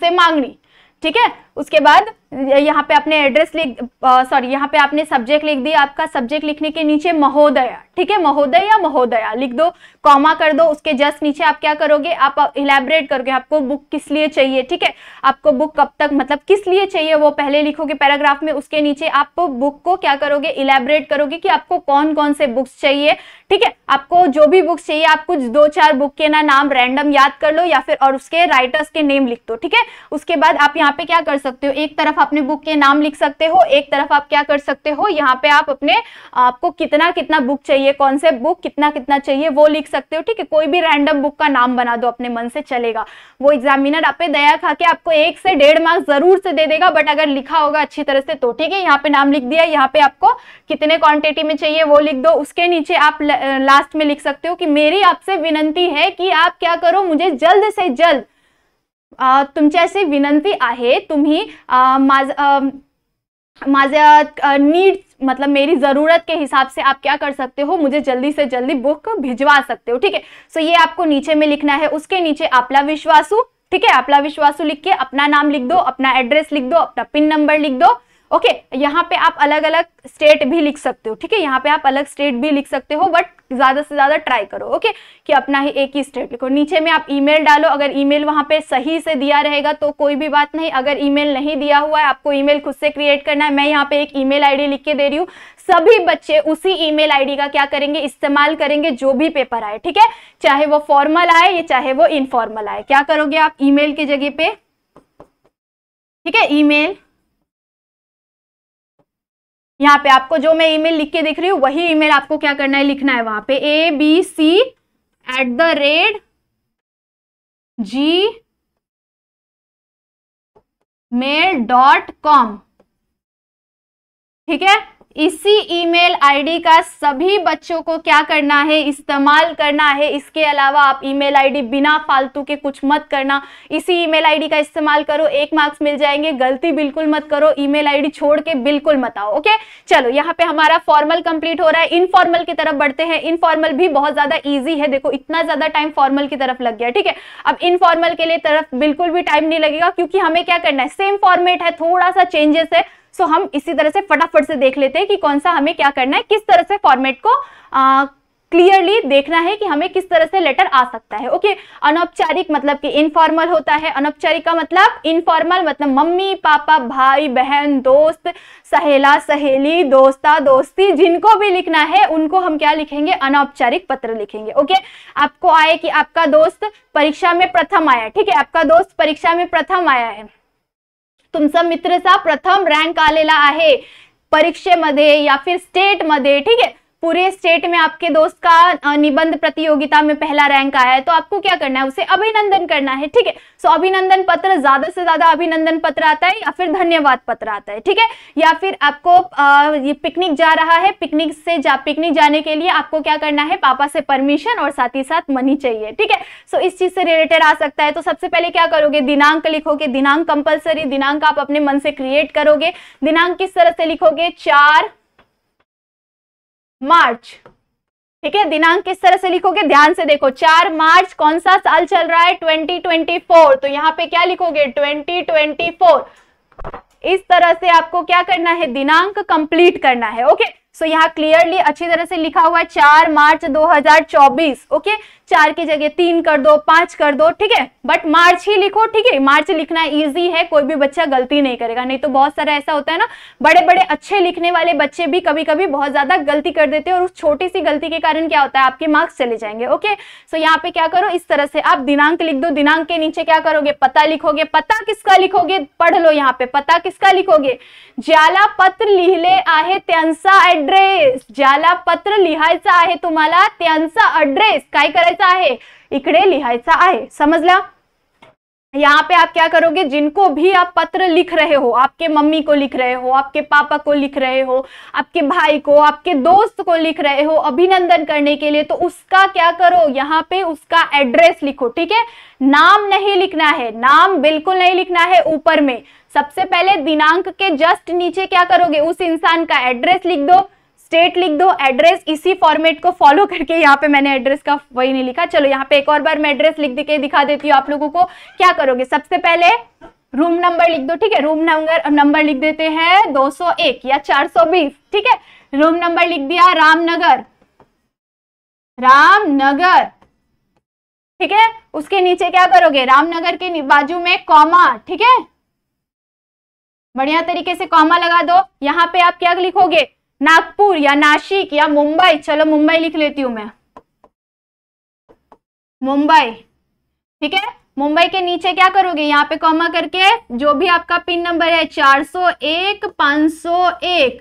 से मांगनी ठीक है उसके बाद यहाँ पे आपने एड्रेस लिख सॉरी यहाँ पे आपने सब्जेक्ट लिख दिया आपका सब्जेक्ट लिखने के नीचे महोदया ठीक है महोदय या महोदया लिख दो कॉमा कर दो उसके जस्ट नीचे आप क्या करोगे आप इलेबरेट करोगे आपको बुक किस लिए चाहिए ठीक है आपको बुक कब तक मतलब किस लिए चाहिए वो पहले लिखोगे पैराग्राफ में उसके नीचे आप बुक को क्या करोगे इलेबरेट करोगे कि आपको कौन कौन से बुक्स चाहिए ठीक है आपको जो भी बुक्स चाहिए आप कुछ दो चार बुक के ना नाम रैंडम याद कर लो या फिर और उसके राइटर्स के नेम लिख दो ठीक है उसके बाद आप यहाँ पे क्या कर सकते हो एक तरफ अपने बुक के नाम लिख सकते हो एक तरफ आप क्या कर सकते हो यहाँ पे आप अपने आपको कितना कितना बुक चाहिए कौन से बुक कितना कितना चाहिए वो लिख सकते हो ठीक है कोई भी रैंडम बुक का नाम बना दो अपने मन से चलेगा वो एग्जामिनर आप दया खा के आपको एक से डेढ़ मार्क्स जरूर से दे देगा बट अगर लिखा होगा अच्छी तरह से तो ठीक है यहाँ पे नाम लिख दिया यहाँ पे आपको कितने क्वांटिटी में चाहिए वो लिख दो उसके नीचे आप लास्ट में लिख सकते हो कि मेरी आपसे विनंती है कि आप क्या करो मुझे जल्द से जल्द तुमची अशी विनंती है तुम्ही नीड मतलब मेरी ज़रूरत के हिसाब से आप क्या कर सकते हो मुझे जल्दी से जल्दी बुक भिजवा सकते हो ठीक है सो ये आपको नीचे में लिखना है उसके नीचे आपला विश्वासु ठीक है आपला विश्वासु लिख के अपना नाम लिख दो अपना एड्रेस लिख दो अपना पिन नंबर लिख दो ओके यहाँ पे आप अलग अलग स्टेट भी लिख सकते हो ठीक है यहाँ पे आप अलग स्टेट भी लिख सकते हो बट ज़्यादा से ज़्यादा ट्राई करो ओके कि अपना ही एक ही स्टेट लिखो नीचे में आप ईमेल डालो अगर ईमेल वहां पे सही से दिया रहेगा तो कोई भी बात नहीं अगर ईमेल नहीं दिया हुआ है आपको ईमेल खुद से क्रिएट करना है मैं यहाँ पे एक ईमेल आईडी लिख के दे रही हूँ सभी बच्चे उसी ईमेल आईडी का क्या करेंगे इस्तेमाल करेंगे जो भी पेपर आए ठीक है चाहे वो फॉर्मल आए या चाहे वो इनफॉर्मल आए क्या करोगे आप ईमेल की जगह पे ठीक है ईमेल यहाँ पे आपको जो मैं ईमेल लिख के देख रही हूँ वही ईमेल आपको क्या करना है लिखना है वहां पे A B C at the rate Gmail dot com ठीक है इसी ईमेल आईडी का सभी बच्चों को क्या करना है इस्तेमाल करना है इसके अलावा आप ईमेल आईडी बिना फालतू के कुछ मत करना इसी ईमेल आईडी का इस्तेमाल करो एक मार्क्स मिल जाएंगे गलती बिल्कुल मत करो ईमेल आईडी छोड़ के बिल्कुल मत आओ ओके चलो यहाँ पे हमारा फॉर्मल कंप्लीट हो रहा है इनफॉर्मल की तरफ बढ़ते हैं इनफॉर्मल भी बहुत ज्यादा ईजी है देखो इतना ज्यादा टाइम फॉर्मल की तरफ लग गया ठीक है अब इनफॉर्मल के लिए तरफ बिल्कुल भी टाइम नहीं लगेगा क्योंकि हमें क्या करना है सेम फॉर्मेट है थोड़ा सा चेंजेस है सो हम इसी तरह से फटाफट से देख लेते हैं कि कौन सा हमें क्या करना है किस तरह से फॉर्मेट को आ, क्लियरली देखना है कि हमें किस तरह से लेटर आ सकता है ओके अनौपचारिक मतलब कि इनफॉर्मल होता है अनौपचारिक का मतलब इनफॉर्मल मतलब मम्मी पापा भाई बहन दोस्त सहेला सहेली दोस्ता दोस्ती जिनको भी लिखना है उनको हम क्या लिखेंगे अनौपचारिक पत्र लिखेंगे ओके आपको आए कि आपका दोस्त परीक्षा में प्रथम आया ठीक है आपका दोस्त परीक्षा में प्रथम आया है तुमचा मित्रचा प्रथम रँक आलेला आहे परीक्षेमध्ये या फिर स्टेटमध्ये ठीक आहे पूरे स्टेट में आपके दोस्त का निबंध प्रतियोगिता में पहला रैंक आया है तो आपको क्या करना है उसे अभिनंदन करना है ठीक है सो अभिनंदन पत्र ज्यादा से ज्यादा अभिनंदन पत्र आता है या फिर धन्यवाद पत्र आता है ठीक है या फिर आपको आ, ये पिकनिक जा रहा है पिकनिक से जा पिकनिक जाने के लिए आपको क्या करना है पापा से परमिशन और साथ ही साथ मनी चाहिए ठीक है सो इस चीज से रिलेटेड आ सकता है तो सबसे पहले क्या करोगे दिनांक लिखोगे दिनांक कंपल्सरी दिनांक आप अपने मन से क्रिएट करोगे दिनांक किस तरह से लिखोगे चार मार्च ठीक है दिनांक किस तरह से लिखोगे ध्यान से देखो चार मार्च कौन सा साल चल रहा है 2024 तो यहाँ पे क्या लिखोगे 2024 इस तरह से आपको क्या करना है दिनांक कंप्लीट करना है ओके सो so, यहाँ क्लियरली अच्छी तरह से लिखा हुआ है चार मार्च 2024 ओके चार की जगह तीन कर दो पांच कर दो ठीक है बट मार्च ही लिखो ठीक है मार्च लिखना ईजी है कोई भी बच्चा गलती नहीं करेगा नहीं तो बहुत सारा ऐसा होता है ना बड़े बड़े अच्छे लिखने वाले बच्चे भी कभी कभी बहुत ज्यादा गलती कर देते हैं और उस छोटी सी गलती के कारण क्या होता है आपके मार्क्स चले जाएंगे ओके सो यहाँ पे क्या करो इस तरह से आप दिनांक लिख दो दिनांक के नीचे क्या करोगे पता लिखोगे पता किसका लिखोगे पढ़ लो यहाँ पे पता किसका लिखोगे ज्याला पत्र लिखले आहे त्यांचा ऍड्रेस ज्याला पत्र लिहायचा आहे तुम्हाला त्यांचा ऍड्रेस काय करायचं लिहायचा आहे इकडे लिहायचा आहे समझला यहाँ पे आप क्या करोगे जिनको भी आप पत्र लिख रहे हो आपके मम्मी को लिख रहे हो आपके पापा को लिख रहे हो आपके भाई को आपके दोस्त को लिख रहे हो अभिनंदन करने के लिए तो उसका क्या करो यहाँ पे उसका एड्रेस लिखो ठीक है नाम नहीं लिखना है नाम बिल्कुल नहीं लिखना है ऊपर में सबसे पहले दिनांक के जस्ट नीचे क्या करोगे उस इंसान का एड्रेस लिख दो स्टेट लिख दो एड्रेस इसी फॉर्मेट को फॉलो करके यहाँ पे मैंने एड्रेस का वही नहीं लिखा चलो यहाँ पे एक और बार मैं एड्रेस लिख के दिखा देती हूँ आप लोगों को क्या करोगे सबसे पहले रूम नंबर लिख दो ठीक है रूम नंबर नंबर लिख देते हैं 201 या 420 ठीक है रूम नंबर लिख दिया रामनगर रामनगर ठीक है उसके नीचे क्या करोगे रामनगर के बाजू में कॉमा ठीक है बढ़िया तरीके से कॉमा लगा दो यहाँ पे आप क्या लिखोगे नागपुर या नासिक या मुंबई चलो मुंबई लिख लेती हूं मैं मुंबई ठीक है मुंबई के नीचे क्या करोगे यहाँ पे कॉमा करके जो भी आपका पिन नंबर है 401 501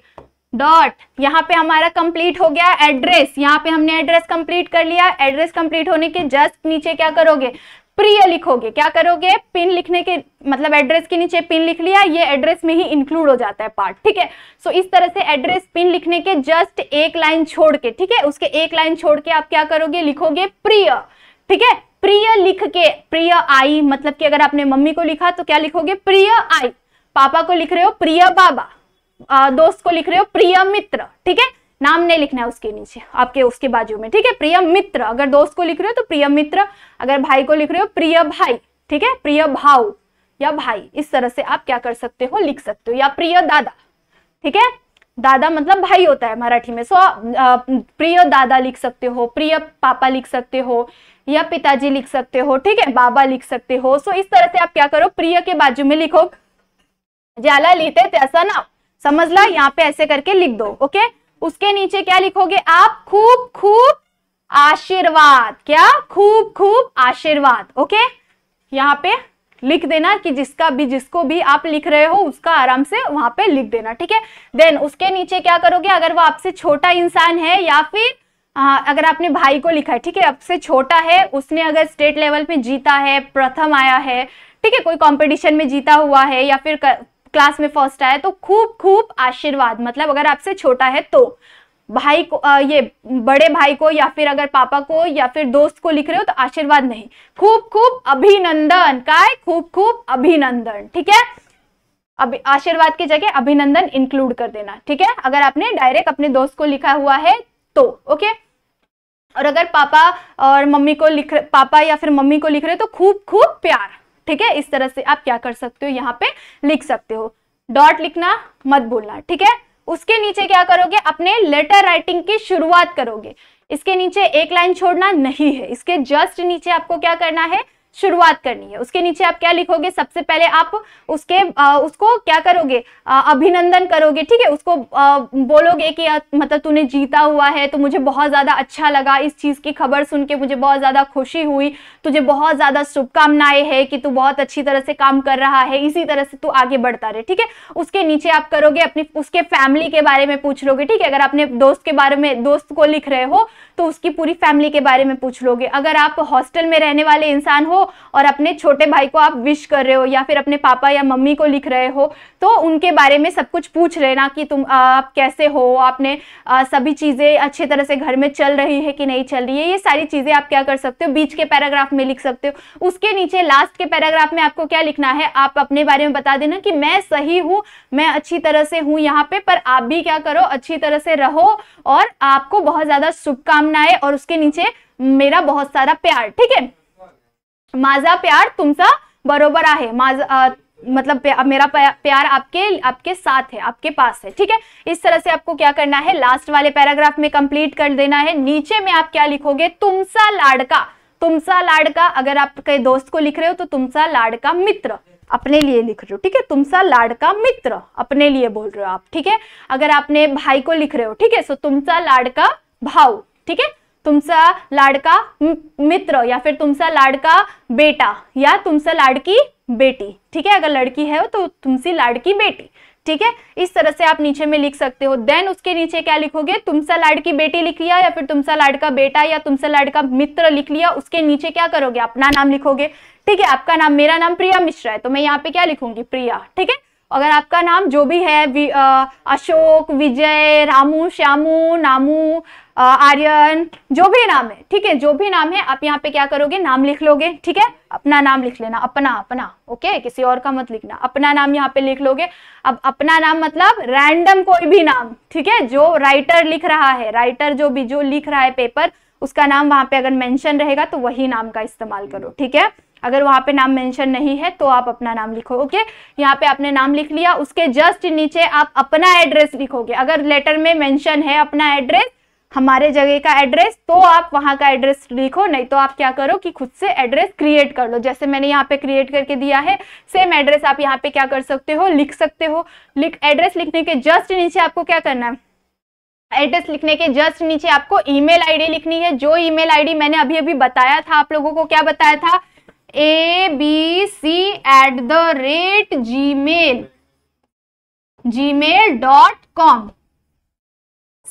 डॉट यहाँ पे हमारा कंप्लीट हो गया एड्रेस यहाँ पे हमने एड्रेस कंप्लीट कर लिया एड्रेस कंप्लीट होने के जस्ट नीचे क्या करोगे प्रिय लिखोगे क्या करोगे पिन लिखने के मतलब एड्रेस के नीचे पिन लिख लिया ये एड्रेस में ही इंक्लूड हो जाता है पार्ट ठीक है सो इस तरह से एड्रेस पिन लिखने के जस्ट एक लाइन छोड़ के ठीक है उसके एक लाइन छोड़ के आप क्या करोगे लिखोगे प्रिय ठीक है प्रिय लिख के प्रिय आई मतलब कि अगर आपने मम्मी को लिखा तो क्या लिखोगे प्रिय आई पापा को लिख रहे हो प्रिय बाबा दोस्त को लिख रहे हो प्रिय मित्र ठीक है नाम नहीं लिखना है उसके नीचे आपके उसके बाजू में ठीक है प्रिय मित्र अगर दोस्त को लिख रहे हो तो प्रिय मित्र अगर भाई को लिख रहे हो प्रिय भाई ठीक है प्रिय भाव या भाई इस तरह से आप क्या कर सकते हो लिख सकते हो या प्रिय दादा ठीक है दादा मतलब भाई होता है मराठी में सो प्रिय दादा लिख सकते हो प्रिय पापा लिख सकते हो या पिताजी लिख सकते हो ठीक है बाबा लिख सकते हो सो इस तरह से आप क्या करो प्रिय के बाजू में लिखो ज्याला लिखते तैसा तो ना समझ ला यहाँ पे ऐसे करके लिख दो ओके उसके नीचे क्या लिखोगे आप खूब खूब आशीर्वाद क्या खूब खूब आशीर्वाद ओके यहाँ पे लिख देना कि जिसका भी जिसको भी आप लिख रहे हो उसका आराम से वहां पे लिख देना ठीक है देन उसके नीचे क्या करोगे अगर वो आपसे छोटा इंसान है या फिर आ, अगर आपने भाई को लिखा है ठीक है आपसे छोटा है उसने अगर स्टेट लेवल पे जीता है प्रथम आया है ठीक है कोई कंपटीशन में जीता हुआ है या फिर क्लास में फर्स्ट आया तो खूब खूब आशीर्वाद मतलब अगर आपसे छोटा है तो भाई को ये बड़े भाई को या फिर अगर पापा को या फिर दोस्त को लिख रहे हो तो आशीर्वाद नहीं खूब खूब अभिनंदन का खूब खूब अभिनंदन ठीक है अभी आशीर्वाद की जगह अभिनंदन इंक्लूड कर देना ठीक है अगर आपने डायरेक्ट अपने दोस्त को लिखा हुआ है तो ओके और अगर पापा और मम्मी को लिख पापा या फिर मम्मी को लिख रहे तो खूब खूब प्यार ठीक है इस तरह से आप क्या कर सकते हो यहाँ पे लिख सकते हो डॉट लिखना मत भूलना ठीक है उसके नीचे क्या करोगे अपने लेटर राइटिंग की शुरुआत करोगे इसके नीचे एक लाइन छोड़ना नहीं है इसके जस्ट नीचे आपको क्या करना है शुरुआत करनी है उसके नीचे आप क्या लिखोगे सबसे पहले आप उसके आ, उसको क्या करोगे आ, अभिनंदन करोगे ठीक है उसको आ, बोलोगे कि आ, मतलब तूने जीता हुआ है तो मुझे बहुत ज़्यादा अच्छा लगा इस चीज़ की खबर सुन के मुझे बहुत ज़्यादा खुशी हुई तुझे बहुत ज़्यादा शुभकामनाएं है कि तू बहुत अच्छी तरह से काम कर रहा है इसी तरह से तू आगे बढ़ता रहे ठीक है उसके नीचे आप करोगे अपनी उसके फैमिली के बारे में पूछ लोगे ठीक है अगर अपने दोस्त के बारे में दोस्त को लिख रहे हो तो उसकी पूरी फैमिली के बारे में पूछ लोगे अगर आप हॉस्टल में रहने वाले इंसान हो और अपने छोटे भाई को आप विश कर रहे हो या फिर अपने पापा या मम्मी को लिख रहे हो तो उनके बारे में सब कुछ पूछ लेना कि तुम आप कैसे हो आपने आ, सभी चीज़ें अच्छे तरह से घर में चल रही है कि नहीं चल रही है ये सारी चीज़ें आप क्या कर सकते हो बीच के पैराग्राफ में लिख सकते हो उसके नीचे लास्ट के पैराग्राफ में आपको क्या लिखना है आप अपने बारे में बता देना कि मैं सही हूँ मैं अच्छी तरह से हूँ यहाँ पे पर आप भी क्या करो अच्छी तरह से रहो और आपको बहुत ज़्यादा शुभकामनाएं और उसके नीचे मेरा बहुत सारा प्यार ठीक है माजा प्यार तुमसा बरोबर आहे मतलब प्या, मेरा प्यार आपके आपके साथ है आपके पास है ठीक है इस तरह से आपको क्या करना है लास्ट वाले पैराग्राफ में कंप्लीट कर देना है नीचे में आप क्या लिखोगे तुमसा लाड़का तुमसा लाड़का अगर आप कई दोस्त को लिख रहे हो तो तुमसा लाड़का मित्र अपने लिए लिख रहे हो ठीक है तुमसा लाड़का मित्र अपने लिए बोल रहे हो आप ठीक है अगर आपने भाई को लिख रहे हो ठीक है सो तो तुमसा लाड़का भाव ठीक है तुमचा लाडका मित्र या फिर तुमचा लाडका बेटा या तुमचा लाडकी बेटी ठीक है अगर लड़की है तो तुमसी लाडकी बेटी ठीक है इस तरह से आप नीचे में लिख सकते हो देन उसके नीचे क्या लिखोगे तुमसा लाडकी बेटी लिख लिया या फिर तुमसा लाडका बेटा या तुमसा लाडका मित्र लिख लिया उसके नीचे क्या करोगे अपना नाम लिखोगे ठीक है आपका नाम मेरा नाम प्रिया मिश्रा है तो मैं यहाँ पे क्या लिखूंगी प्रिया ठीक है अगर आपका नाम जो भी है आ, अशोक विजय रामू श्यामू नामू आर्यन जो भी नाम है ठीक है जो भी नाम है आप यहाँ पे क्या करोगे नाम लिख लोगे ठीक है अपना नाम लिख लेना अपना अपना ओके किसी और का मत लिखना अपना नाम यहाँ पे लिख लोगे अब अपना नाम मतलब रैंडम कोई भी नाम ठीक है जो राइटर लिख रहा है राइटर जो भी जो लिख रहा है पेपर उसका नाम वहां पे अगर मेंशन रहेगा तो वही नाम का इस्तेमाल करो हम्म। ठीक है अगर वहाँ पे नाम मेंशन नहीं है तो आप अपना नाम लिखो ओके यहाँ पे आपने नाम लिख लिया उसके जस्ट नीचे आप अपना एड्रेस लिखोगे अगर लेटर में मेंशन है अपना एड्रेस हमारे जगह का एड्रेस तो आप वहाँ का एड्रेस लिखो नहीं तो आप क्या करो कि खुद से एड्रेस क्रिएट कर लो जैसे मैंने यहाँ पे क्रिएट करके दिया है सेम एड्रेस आप यहाँ पे क्या कर सकते हो लिख सकते हो लिख एड्रेस लिखने के जस्ट नीचे आपको क्या करना है एड्रेस लिखने के जस्ट नीचे आपको ईमेल आईडी लिखनी है जो ईमेल आईडी मैंने अभी अभी बताया था आप लोगों को क्या बताया था A B C at the rate Gmail Gmail dot com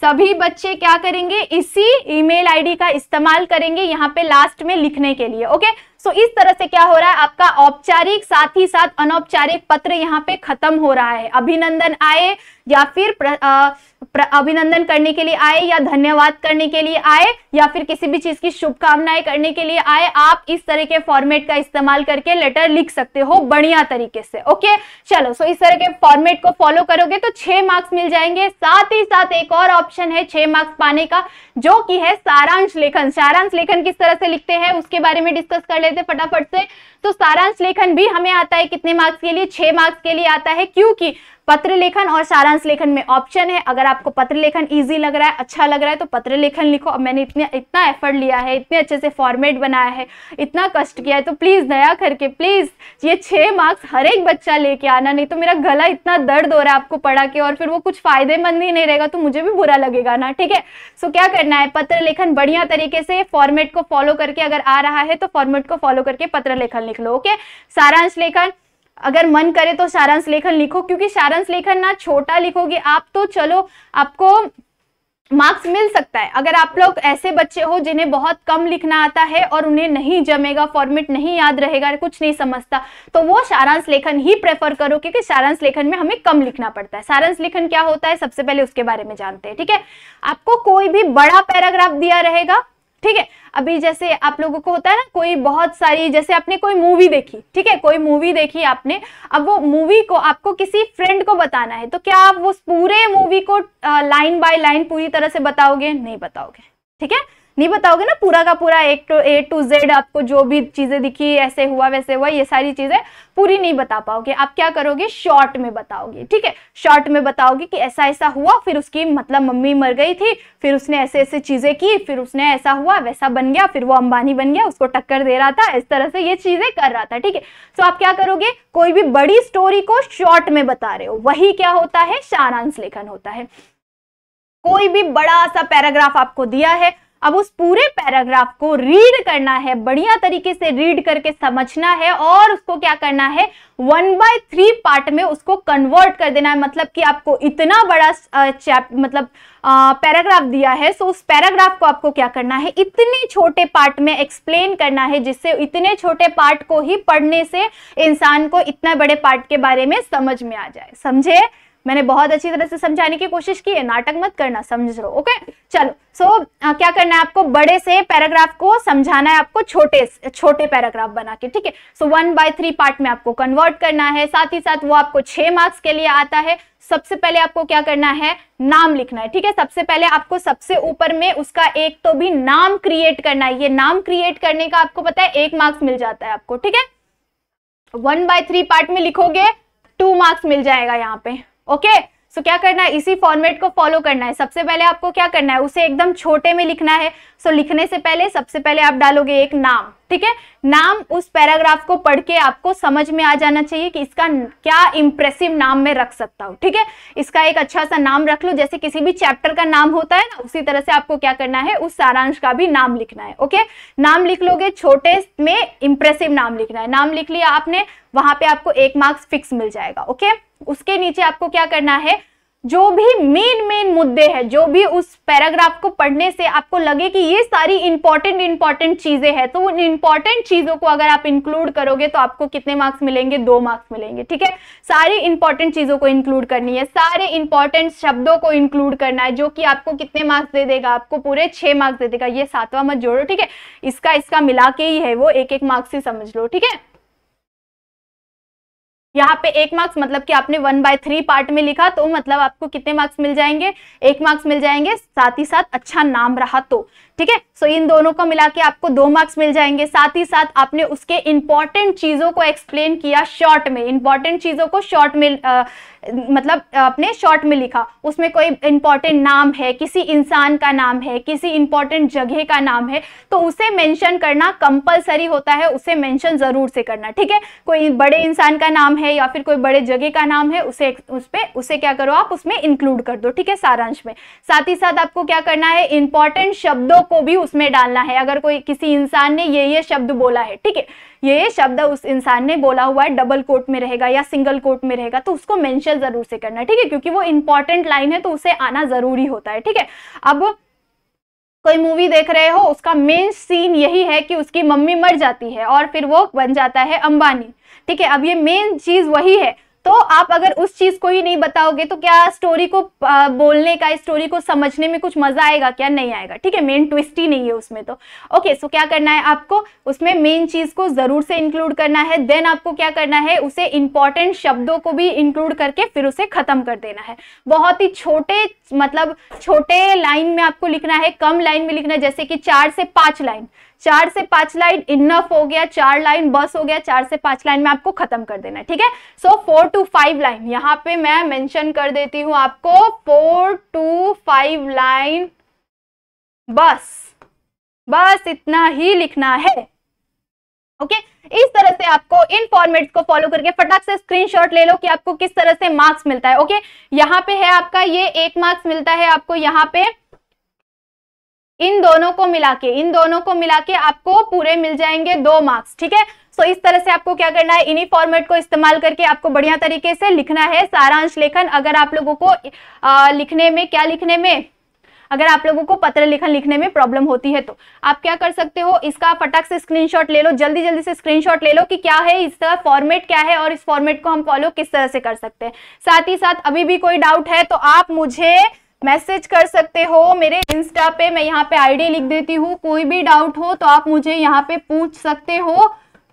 सभी बच्चे क्या करेंगे इसी ईमेल आईडी का इस्तेमाल करेंगे यहाँ पे लास्ट में लिखने के लिए ओके सो इस तरह से क्या हो रहा है आपका औपचारिक साथ ही साथ अनौपचारिक पत्र यहाँ पे खत्म हो रहा है अभिनंदन आए या फिर प्र, आ, प्र, अभिनंदन करने के लिए आए या धन्यवाद करने के लिए आए या फिर किसी भी चीज की शुभकामनाएं करने के लिए आए आप इस तरह के फॉर्मेट का इस्तेमाल करके लेटर लिख सकते हो बढ़िया तरीके से ओके चलो सो इस तरह के फॉर्मेट को फॉलो करोगे तो छह मार्क्स मिल जाएंगे साथ ही साथ एक और ऑप्शन है छह मार्क्स पाने का जो की है सारांश लेखन सारांश लेखन किस तरह से लिखते हैं उसके बारे में डिस्कस कर लेते थे फटाफट से तो सारांश लेखन भी हमें आता है कितने मार्क्स के लिए छह मार्क्स के लिए आता है क्योंकि पत्र लेखन और सारांश लेखन में ऑप्शन है अगर आपको पत्र लेखन ईजी लग रहा है अच्छा लग रहा है तो पत्र लेखन लिखो अब मैंने इतने इतना एफर्ट लिया है इतने अच्छे से फॉर्मेट बनाया है इतना कष्ट किया है तो प्लीज़ दया करके प्लीज़ ये छः मार्क्स हर एक बच्चा लेके आना नहीं तो मेरा गला इतना दर्द हो रहा है आपको पढ़ा के और फिर वो कुछ फायदेमंद ही नहीं रहेगा तो मुझे भी बुरा लगेगा ना ठीक है सो क्या करना है पत्र लेखन बढ़िया तरीके से फॉर्मेट को फॉलो करके अगर आ रहा है तो फॉर्मेट को फॉलो करके पत्र लेखन लिख लो ओके सारांश लेखन अगर मन करे तो सारांश लेखन लिखो क्योंकि सारांश लेखन ना छोटा लिखोगे आप तो चलो आपको मार्क्स मिल सकता है अगर आप लोग ऐसे बच्चे हो जिन्हें बहुत कम लिखना आता है और उन्हें नहीं जमेगा फॉर्मेट नहीं याद रहेगा कुछ नहीं समझता तो वो सारांश लेखन ही प्रेफर करो क्योंकि सारांश लेखन में हमें कम लिखना पड़ता है सारांश लेखन क्या होता है सबसे पहले उसके बारे में जानते हैं ठीक है आपको कोई भी बड़ा पैराग्राफ दिया रहेगा ठीक है अभी जैसे आप लोगों को होता है ना कोई बहुत सारी जैसे आपने कोई मूवी देखी ठीक है कोई मूवी देखी आपने अब वो मूवी को आपको किसी फ्रेंड को बताना है तो क्या आप उस पूरे मूवी को लाइन बाय लाइन पूरी तरह से बताओगे नहीं बताओगे ठीक है नहीं बताओगे ना पूरा का पूरा एक टू ए टू जेड आपको जो भी चीज़ें दिखी ऐसे हुआ वैसे हुआ ये सारी चीज़ें पूरी नहीं बता पाओगे आप क्या करोगे शॉर्ट में बताओगे ठीक है शॉर्ट में बताओगे कि ऐसा ऐसा हुआ फिर उसकी मतलब मम्मी मर गई थी फिर उसने ऐसे ऐसे चीज़ें की फिर उसने ऐसा हुआ वैसा बन गया फिर वो अंबानी बन गया उसको टक्कर दे रहा था इस तरह से ये चीज़ें कर रहा था ठीक है तो आप क्या करोगे कोई भी बड़ी स्टोरी को शॉर्ट में बता रहे हो वही क्या होता है सारांश लेखन होता है कोई भी बड़ा सा पैराग्राफ आपको दिया है अब उस पूरे पैराग्राफ को रीड करना है बढ़िया तरीके से रीड करके समझना है और उसको क्या करना है वन बाय थ्री पार्ट में उसको कन्वर्ट कर देना है मतलब कि आपको इतना बड़ा चैप मतलब पैराग्राफ दिया है सो उस पैराग्राफ को आपको क्या करना है इतने छोटे पार्ट में एक्सप्लेन करना है जिससे इतने छोटे पार्ट को ही पढ़ने से इंसान को इतना बड़े पार्ट के बारे में समझ में आ जाए समझे मैंने बहुत अच्छी तरह से समझाने की कोशिश की है नाटक मत करना समझ लो ओके चलो सो so, क्या करना है आपको बड़े से पैराग्राफ को समझाना है आपको छोटे छोटे पैराग्राफ बना के ठीक है so one by three part में आपको कन्वर्ट करना है साथ ही साथ वो आपको छह मार्क्स के लिए आता है सबसे पहले आपको क्या करना है नाम लिखना है ठीक है सबसे पहले आपको सबसे ऊपर में उसका एक तो भी नाम क्रिएट करना है ये नाम क्रिएट करने का आपको पता है एक मार्क्स मिल जाता है आपको ठीक है वन बाय थ्री पार्ट में लिखोगे टू मार्क्स मिल जाएगा यहाँ पे ओके सो क्या करना है इसी फॉर्मेट को फॉलो करना है सबसे पहले आपको क्या करना है उसे एकदम छोटे में लिखना है सो so, लिखने से पहले सबसे पहले आप डालोगे एक नाम ठीक है नाम उस पैराग्राफ को पढ़ के आपको समझ में आ जाना चाहिए कि इसका क्या इंप्रेसिव नाम मैं रख सकता हूँ ठीक है इसका एक अच्छा सा नाम रख लो जैसे किसी भी चैप्टर का नाम होता है ना उसी तरह से आपको क्या करना है उस सारांश का भी नाम लिखना है ओके नाम लिख लोगे छोटे में इंप्रेसिव नाम लिखना है नाम लिख लिया आपने वहां पर आपको एक मार्क्स फिक्स मिल जाएगा ओके उसके नीचे आपको क्या करना है जो भी मेन मेन मुद्दे हैं जो भी उस पैराग्राफ को पढ़ने से आपको लगे कि ये सारी इंपॉर्टेंट इंपॉर्टेंट चीजें हैं तो उन इंपॉर्टेंट चीजों को अगर आप इंक्लूड करोगे तो आपको कितने मार्क्स मिलेंगे दो मार्क्स मिलेंगे ठीक है सारी इंपॉर्टेंट चीजों को इंक्लूड करनी है सारे इंपॉर्टेंट शब्दों को इंक्लूड करना है जो कि आपको कितने मार्क्स दे देगा आपको पूरे छह मार्क्स दे देगा ये सातवां मत जोड़ो ठीक है इसका इसका मिला के ही है वो एक एक मार्क्स ही समझ लो ठीक है यहाँ पे एक मार्क्स मतलब कि आपने वन बाय थ्री पार्ट में लिखा तो मतलब आपको कितने मार्क्स मिल जाएंगे एक मार्क्स मिल जाएंगे साथ ही साथ अच्छा नाम रहा तो ठीक है सो इन दोनों को मिला के आपको दो मार्क्स मिल जाएंगे साथ ही साथ आपने उसके इंपॉर्टेंट चीजों को एक्सप्लेन किया शॉर्ट में इंपॉर्टेंट चीजों को शॉर्ट में आ, मतलब आपने शॉर्ट में लिखा उसमें कोई इंपॉर्टेंट नाम है किसी इंसान का नाम है किसी इंपॉर्टेंट जगह का नाम है तो उसे मेंशन करना कंपल्सरी होता है उसे मैंशन ज़रूर से करना ठीक है कोई बड़े इंसान का नाम है या फिर कोई बड़े जगह का नाम है उसे उस पर उसे क्या करो आप उसमें इंक्लूड कर दो ठीक है सारांश में साथ ही साथ आपको क्या करना है इंपॉर्टेंट शब्दों शब्दों को भी उसमें डालना है अगर कोई किसी इंसान ने ये ये शब्द बोला है ठीक है ये ये शब्द उस इंसान ने बोला हुआ है डबल कोट में रहेगा या सिंगल कोट में रहेगा तो उसको मेंशन जरूर से करना ठीक है क्योंकि वो इंपॉर्टेंट लाइन है तो उसे आना जरूरी होता है ठीक है अब कोई मूवी देख रहे हो उसका मेन सीन यही है कि उसकी मम्मी मर जाती है और फिर वो बन जाता है अंबानी ठीक है अब ये मेन चीज वही है तो आप अगर उस चीज को ही नहीं बताओगे तो क्या स्टोरी को बोलने का स्टोरी को समझने में कुछ मजा आएगा क्या नहीं आएगा ठीक है मेन ट्विस्ट ही नहीं है उसमें तो ओके सो क्या करना है आपको उसमें मेन चीज को जरूर से इंक्लूड करना है देन आपको क्या करना है उसे इंपॉर्टेंट शब्दों को भी इंक्लूड करके फिर उसे खत्म कर देना है बहुत ही छोटे मतलब छोटे लाइन में आपको लिखना है कम लाइन में लिखना है जैसे कि चार से पांच लाइन चार से पांच लाइन इनफ हो गया चार लाइन बस हो गया चार से पांच लाइन में आपको खत्म कर देना है ठीक है so four to five line यहाँ पे मैं मेंशन कर देती हूं आपको फोर टू फाइव लाइन बस बस इतना ही लिखना है ओके okay? इस तरह से आपको इन फॉर्मेट्स को फॉलो करके फटाक से स्क्रीनशॉट ले लो कि आपको किस तरह से मार्क्स मिलता है ओके okay? यहाँ पे है आपका ये एक मार्क्स मिलता है आपको यहाँ पे इन दोनों को मिला के इन दोनों को मिला के आपको पूरे मिल जाएंगे दो मार्क्स ठीक है सो इस तरह से आपको क्या करना है इन्हीं फॉर्मेट को इस्तेमाल करके आपको बढ़िया तरीके से लिखना है सारांश लेखन अगर आप लोगों को आ, लिखने में क्या लिखने में अगर आप लोगों को पत्र लेखन लिखने में प्रॉब्लम होती है तो आप क्या कर सकते हो इसका फटाक से स्क्रीनशॉट ले लो जल्दी जल्दी से स्क्रीनशॉट ले लो कि क्या है इसका फॉर्मेट क्या है और इस फॉर्मेट को हम फॉलो किस तरह से कर सकते हैं साथ ही साथ अभी भी कोई डाउट है तो आप मुझे मैसेज कर सकते हो मेरे इंस्टा पे मैं यहाँ पे आईडी लिख देती हूँ कोई भी डाउट हो तो आप मुझे यहाँ पे पूछ सकते हो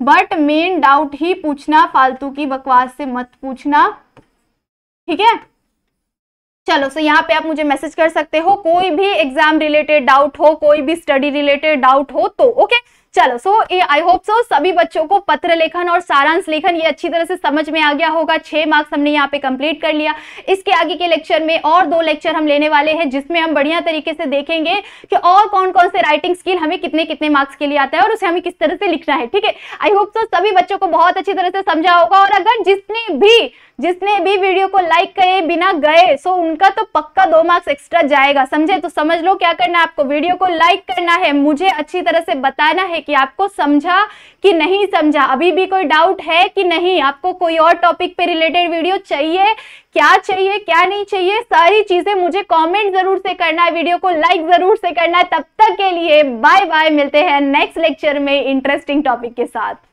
बट मेन डाउट ही पूछना फालतू की बकवास से मत पूछना ठीक है चलो सो यहाँ पे आप मुझे मैसेज कर सकते हो कोई भी एग्जाम रिलेटेड डाउट हो कोई भी स्टडी रिलेटेड डाउट हो तो ओके okay? चलो सो आई होप सो सभी बच्चों को पत्र लेखन और सारांश लेखन ये अच्छी तरह से समझ में आ गया होगा छह मार्क्स हमने यहाँ पे कंप्लीट कर लिया इसके आगे के लेक्चर में और दो लेक्चर हम लेने वाले हैं जिसमें हम बढ़िया तरीके से देखेंगे कि और कौन कौन से राइटिंग स्किल हमें कितने कितने मार्क्स के लिए आता है और उसे हमें किस तरह से लिखना है ठीक है आई होप सो सभी बच्चों को बहुत अच्छी तरह से समझा होगा और अगर जिसने भी जिसने भी वीडियो को लाइक करे बिना गए सो उनका तो पक्का दो मार्क्स एक्स्ट्रा जाएगा समझे तो समझ लो क्या करना है आपको वीडियो को लाइक करना है मुझे अच्छी तरह से बताना है कि आपको समझा कि नहीं समझा अभी भी कोई डाउट है कि नहीं आपको कोई और टॉपिक पे रिलेटेड वीडियो चाहिए क्या चाहिए क्या नहीं चाहिए सारी चीजें मुझे कॉमेंट जरूर से करना है वीडियो को लाइक जरूर से करना है तब तक के लिए बाय बाय मिलते हैं नेक्स्ट लेक्चर में इंटरेस्टिंग टॉपिक के साथ